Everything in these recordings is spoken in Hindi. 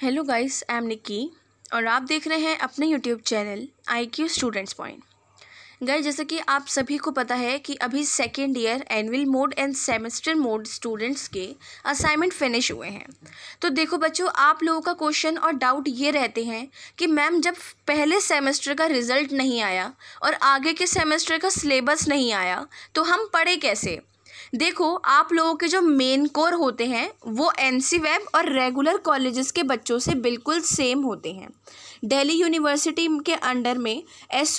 hello guys I am Nikki और आप देख रहे हैं अपने YouTube channel I Q students point guys जैसे कि आप सभी को पता है कि अभी second year annual mode and semester mode students के असाइनमेंट फिनिश हुए हैं तो देखो बच्चों आप लोगों का क्वेश्चन और डाउट ये रहते हैं कि मैम जब पहले सेमेस्टर का रिजल्ट नहीं आया और आगे के सेमेस्टर का सिलेबस नहीं आया तो हम पढ़े कैसे देखो आप लोगों के जो मेन कोर होते हैं वो एन वेब और रेगुलर कॉलेजेस के बच्चों से बिल्कुल सेम होते हैं दिल्ली यूनिवर्सिटी के अंडर में S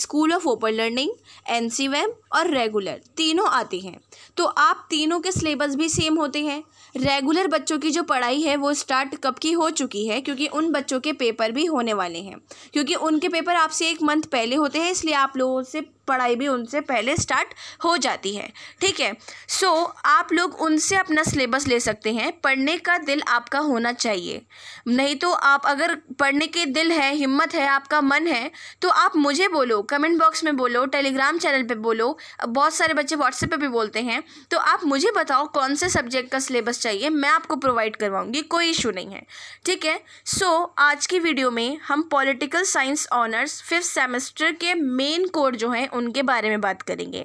school of open learning N web और रेगुलर तीनों आते हैं तो आप तीनों के सिलेबस भी सेम होते हैं रेगुलर बच्चों की जो पढ़ाई है वो स्टार्ट कब की हो चुकी है क्योंकि उन बच्चों के पेपर भी होने वाले हैं क्योंकि उनके पेपर आपसे एक मंथ पहले होते हैं इसलिए आप लोगों से पढ़ाई भी उनसे पहले स्टार्ट हो जाती है ठीक है सो so, आप लोग उनसे अपना सिलेबस ले सकते हैं पढ़ने का दिल आपका होना चाहिए नहीं तो आप अगर पढ़ने के दिल है हिम्मत है आपका मन है तो आप मुझे बोलो कमेंट बॉक्स में बोलो टेलीग्राम चैनल पर बोलो बहुत सारे बच्चे व्हाट्सएप पर भी बोलते हैं तो आप मुझे बताओ कौन से सब्जेक्ट का सिलेबस चाहिए मैं आपको प्रोवाइड करवाऊँगी कोई इशू नहीं है ठीक है सो आज की वीडियो में हम political science honours fifth semester के मेन कोर जो हैं उनके बारे में बात करेंगे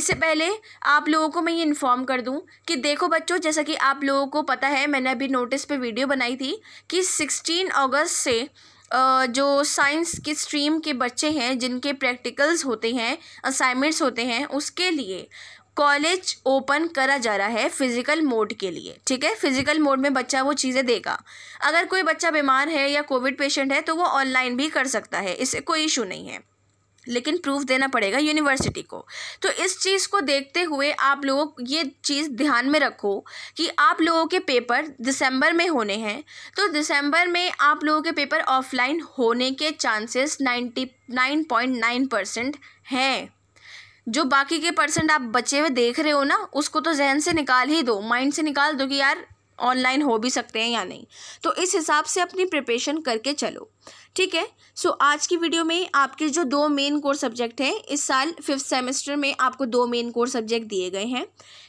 इससे पहले आप लोगों को मैं ये इन्फॉर्म कर दूँ कि देखो बच्चों जैसा कि आप लोगों को पता है मैंने अभी नोटिस पे वीडियो बनाई थी कि सिक्सटीन अगस्त से जो साइंस की स्ट्रीम के बच्चे हैं जिनके प्रैक्टिकल्स होते हैं असाइनमेंट्स होते हैं उसके लिए कॉलेज ओपन करा जा रहा है फिज़िकल मोड के लिए ठीक है फिज़िकल मोड में बच्चा वो चीज़ें देगा अगर कोई बच्चा बीमार है या कोविड पेशेंट है तो वो ऑनलाइन भी कर सकता है इससे कोई इशू नहीं है लेकिन प्रूफ देना पड़ेगा यूनिवर्सिटी को तो इस चीज़ को देखते हुए आप लोग ये चीज़ ध्यान में रखो कि आप लोगों के पेपर दिसंबर में होने हैं तो दिसंबर में आप लोगों के पेपर ऑफलाइन होने के chances ninety nine point nine percent हैं जो बाकी के परसेंट आप बचे हुए देख रहे हो ना उसको तो जहन से निकाल ही दो माइंड से निकाल दो कि यार ऑनलाइन हो भी सकते हैं या नहीं तो इस हिसाब से अपनी प्रिपरेशन करके चलो ठीक है सो so, आज की वीडियो में आपके जो दो मेन कोर सब्जेक्ट हैं इस साल फिफ्थ सेमेस्टर में आपको दो मेन कोर सब्जेक्ट दिए गए हैं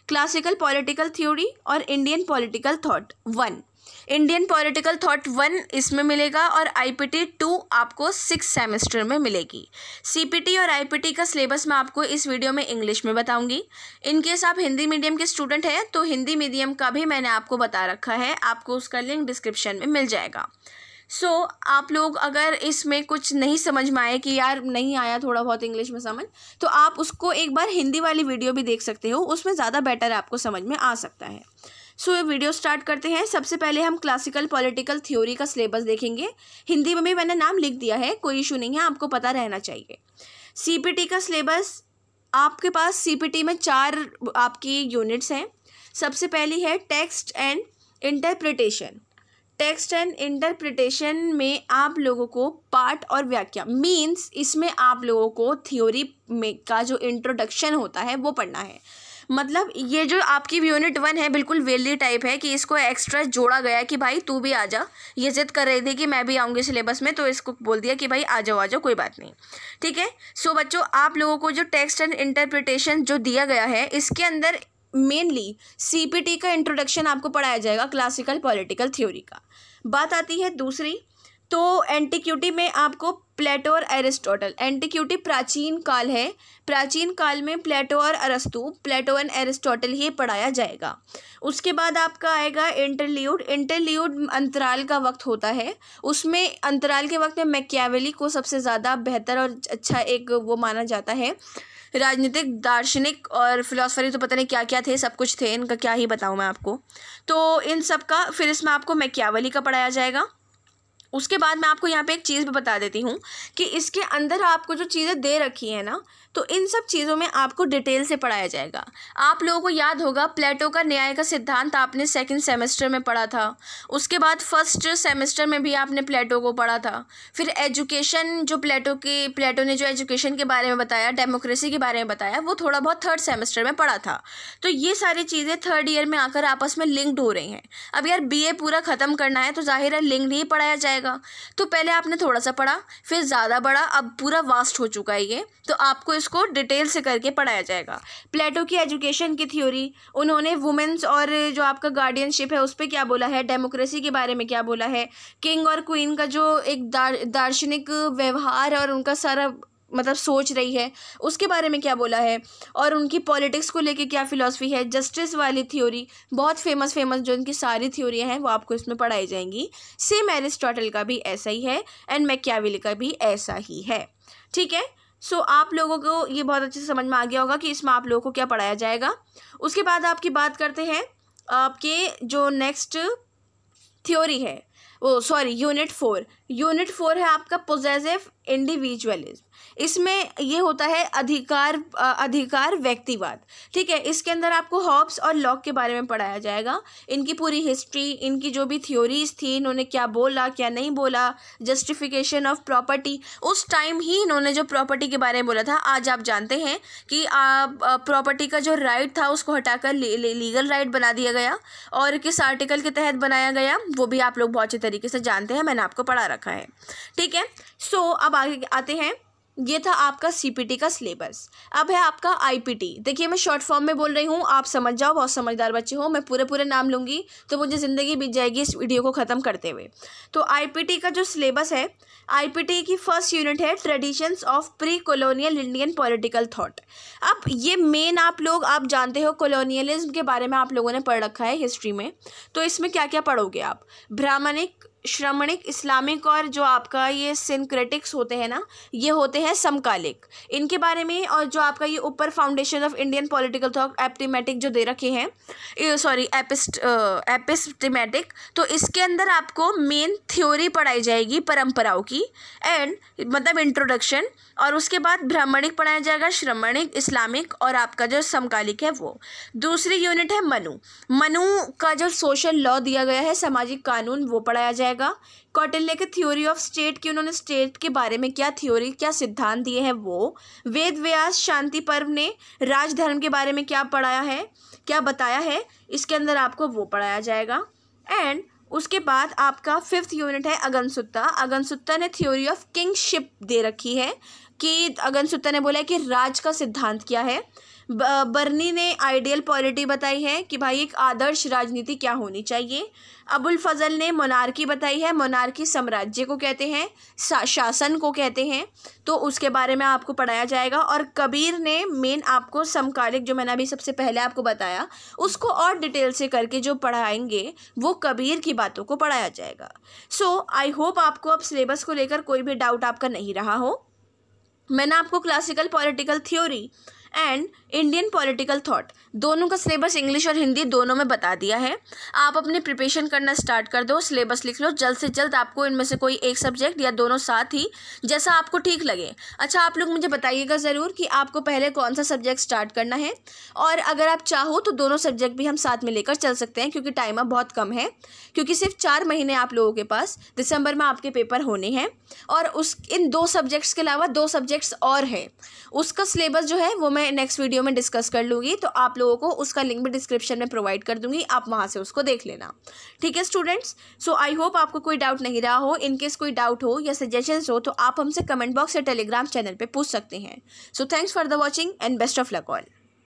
क्लासिकल पॉलिटिकल थ्योरी और Indian political thought one Indian political thought one इसमें मिलेगा और आईपीटी टू आपको सिक्स सेमेस्टर में मिलेगी सीपीटी और आईपीटी का सिलेबस मैं आपको इस वीडियो में इंग्लिश में बताऊंगी इनकेस आप हिंदी मीडियम के स्टूडेंट हैं तो हिंदी मीडियम का भी मैंने आपको बता रखा है आपको उसका लिंक डिस्क्रिप्शन में मिल जाएगा सो so, आप लोग अगर इसमें कुछ नहीं समझ में आए कि यार नहीं आया थोड़ा बहुत इंग्लिश में समझ तो आप उसको एक बार हिंदी वाली वीडियो भी देख सकते हो उसमें ज़्यादा बेटर आपको समझ में आ सकता है सो so, वीडियो स्टार्ट करते हैं सबसे पहले हम क्लासिकल पॉलिटिकल थ्योरी का सिलेबस देखेंगे हिंदी में भी मैंने नाम लिख दिया है कोई इशू नहीं है आपको पता रहना चाहिए सी का सिलेबस आपके पास सी में चार आपकी यूनिट्स हैं सबसे पहली है text and interpretation text and interpretation में आप लोगों को पाठ और व्याख्या मीन्स इसमें आप लोगों को थ्योरी में का जो इंट्रोडक्शन होता है वो पढ़ना है मतलब ये जो आपकी यूनिट वन है बिल्कुल वेली टाइप है कि इसको एक्स्ट्रा जोड़ा गया कि भाई तू भी आ जा ये जिद कर रही थी कि मैं भी आऊँगी सिलेबस में तो इसको बोल दिया कि भाई आ जाओ आ जाओ कोई बात नहीं ठीक है सो बच्चों आप लोगों को जो टेक्स्ट एंड इंटरप्रिटेशन जो दिया गया है इसके अंदर मेनली सी का इंट्रोडक्शन आपको पढ़ाया जाएगा क्लासिकल पॉलिटिकल थ्योरी का बात आती है दूसरी तो एंटिक्यूटी में आपको प्लेटो और एरिस्टोटल एंटिक्यूटी प्राचीन काल है प्राचीन काल में प्लेटो और अरस्तु प्लेटो एंड एरिस्टोटल ही पढ़ाया जाएगा उसके बाद आपका आएगा इंटरल्यूड इंटरल्यूड अंतराल का वक्त होता है उसमें अंतराल के वक्त में मैक्यावेली को सबसे ज़्यादा बेहतर और अच्छा एक वो माना जाता है राजनीतिक दार्शनिक और फिलोसफरी तो पता नहीं क्या क्या थे सब कुछ थे इनका क्या ही बताऊँ मैं आपको तो इन सब का फिर इसमें आपको मैक्यावली का पढ़ाया जाएगा उसके बाद मैं आपको यहाँ पे एक चीज़ भी बता देती हूँ कि इसके अंदर आपको जो चीज़ें दे रखी हैं ना तो इन सब चीज़ों में आपको डिटेल से पढ़ाया जाएगा आप लोगों को याद होगा प्लेटो का न्याय का सिद्धांत आपने सेकंड सेमेस्टर में पढ़ा था उसके बाद फर्स्ट सेमेस्टर में भी आपने प्लेटो को पढ़ा था फिर एजुकेशन जो प्लेटो के प्लेटो ने जो एजुकेशन के बारे में बताया डेमोक्रेसी के बारे में बताया वो थोड़ा बहुत थर्ड सेमेस्टर में पढ़ा था तो ये सारी चीज़ें थर्ड ईयर में आकर आपस में लिंक्ड हो रही हैं अब यार बी पूरा ख़त्म करना है तो जाहिर है लिंक नहीं पढ़ाया जाएगा जाएगा तो पहले आपने थोड़ा सा पढ़ा फिर ज़्यादा बड़ा अब पूरा वास्ट हो चुका है ये तो आपको इसको डिटेल से करके पढ़ाया जाएगा प्लेटो की एजुकेशन की थ्योरी उन्होंने वुमेंस और जो आपका गार्डियनशिप है उस पर क्या बोला है डेमोक्रेसी के बारे में क्या बोला है किंग और क्वीन का जो एक दार, दार्शनिक व्यवहार और उनका सारा मतलब सोच रही है उसके बारे में क्या बोला है और उनकी पॉलिटिक्स को लेके क्या फ़िलासफ़ी है जस्टिस वाली थ्योरी बहुत फेमस फेमस जो इनकी सारी थ्योरियाँ हैं वो आपको इसमें पढ़ाई जाएंगी सेम एरिस्टोटल का भी ऐसा ही है एंड मैक्याविली का भी ऐसा ही है ठीक है सो so, आप लोगों को ये बहुत अच्छे से समझ में आ गया होगा कि इसमें आप लोगों को क्या पढ़ाया जाएगा उसके बाद आपकी बात करते हैं आपके जो नेक्स्ट थ्योरी है वो sorry unit four unit four है आपका पोजेसिव इंडिविजुअलिज्म इसमें ये होता है अधिकार अधिकार व्यक्तिवाद ठीक है इसके अंदर आपको हॉब्स और लॉक के बारे में पढ़ाया जाएगा इनकी पूरी हिस्ट्री इनकी जो भी थ्योरीज थी इन्होंने क्या बोला क्या नहीं बोला जस्टिफिकेशन ऑफ प्रॉपर्टी उस टाइम ही इन्होंने जो प्रॉपर्टी के बारे में बोला था आज आप जानते हैं कि प्रॉपर्टी का जो राइट था उसको हटाकर लीगल राइट बना दिया गया और किस आर्टिकल के तहत बनाया गया वो भी आप लोग बहुत अच्छे तरीके से जानते हैं मैंने आपको पढ़ा रखा है ठीक है सो so, अब आगे आते हैं ये था आपका सीपीटी का सिलेबस अब है आपका आईपीटी देखिए मैं शॉर्ट फॉर्म में बोल रही हूँ आप समझ जाओ बहुत समझदार बच्चे हो मैं पूरे पूरे नाम लूँगी तो मुझे ज़िंदगी बीत जाएगी इस वीडियो को ख़त्म करते हुए तो आईपीटी का जो सिलेबस है आईपीटी की फर्स्ट यूनिट है traditions of pre colonial Indian political thought अब ये मेन आप लोग आप जानते हो कॉलोनियलिज्म के बारे में आप लोगों ने पढ़ रखा है हिस्ट्री में तो इसमें क्या क्या पढ़ोगे आप ब्राह्मणिक श्रमणिक इस्लामिक और जो आपका ये सिंक्रेटिक्स होते हैं ना ये होते हैं समकालिक इनके बारे में और जो आपका ये ऊपर foundation of Indian political thought एप्टीमेटिक जो दे रखे हैं सॉरी एपिस्ट एपिस्टमेटिक तो इसके अंदर आपको मेन थ्योरी पढ़ाई जाएगी परंपराओं की एंड मतलब इंट्रोडक्शन और उसके बाद ब्राह्मणिक पढ़ाया जाएगा श्रमणिक इस्लामिक और आपका जो समकालिक है वो दूसरी यूनिट है मनु मनु का जो सोशल लॉ दिया गया है सामाजिक कानून वो पढ़ाया जाएगा जाएगा कौटिल्य के थ्योरी ऑफ स्टेट की उन्होंने स्टेट के बारे में क्या थ्योरी क्या सिद्धांत दिए हैं वो वेद व्यास शांति पर्व ने राजधर्म के बारे में क्या पढ़ाया है क्या बताया है इसके अंदर आपको वो पढ़ाया जाएगा एंड उसके बाद आपका फिफ्थ यूनिट है अगनसुत्ता अगनसुत्ता ने थ्योरी ऑफ किंगशिप दे रखी है कि अगनसुत्ता ने बोला है कि राज का सिद्धांत क्या है बर्नी ने आइडियल पॉलिटी बताई है कि भाई एक आदर्श राजनीति क्या होनी चाहिए अबुल फजल ने मोनार्की बताई है मोनार्की साम्राज्य को कहते हैं शासन को कहते हैं तो उसके बारे में आपको पढ़ाया जाएगा और कबीर ने मेन आपको समकालिक जो मैंने अभी सबसे पहले आपको बताया उसको और डिटेल से करके जो पढ़ाएंगे वो कबीर की बातों को पढ़ाया जाएगा सो आई होप आपको अब सिलेबस को लेकर कोई भी डाउट आपका नहीं रहा हो मैंने आपको classical political theory and Indian political thought दोनों का सिलेबस इंग्लिश और हिंदी दोनों में बता दिया है आप अपने प्रिपरेशन करना स्टार्ट कर दो सिलेबस लिख लो जल्द से जल्द आपको इनमें से कोई एक सब्जेक्ट या दोनों साथ ही जैसा आपको ठीक लगे अच्छा आप लोग मुझे बताइएगा ज़रूर कि आपको पहले कौन सा सब्जेक्ट स्टार्ट करना है और अगर आप चाहो तो दोनों सब्जेक्ट भी हम साथ में लेकर चल सकते हैं क्योंकि टाइम अब बहुत कम है क्योंकि सिर्फ चार महीने आप लोगों के पास दिसंबर में आपके पेपर होने हैं और उस इन दो सब्जेक्ट्स के अलावा दो सब्जेक्ट्स और हैं उसका सिलेबस जो है वो मैं मैं नेक्स्ट वीडियो में डिस्कस कर लूँगी तो आप लोगों को उसका लिंक भी डिस्क्रिप्शन में प्रोवाइड कर दूँगी आप वहाँ से उसको देख लेना ठीक है स्टूडेंट्स सो आई होप आपको कोई डाउट नहीं रहा हो इनकेस कोई डाउट हो या सजेशन हो तो आप हमसे कमेंट बॉक्स या टेलीग्राम चैनल पर पूछ सकते हैं so thanks for the watching and best of luck all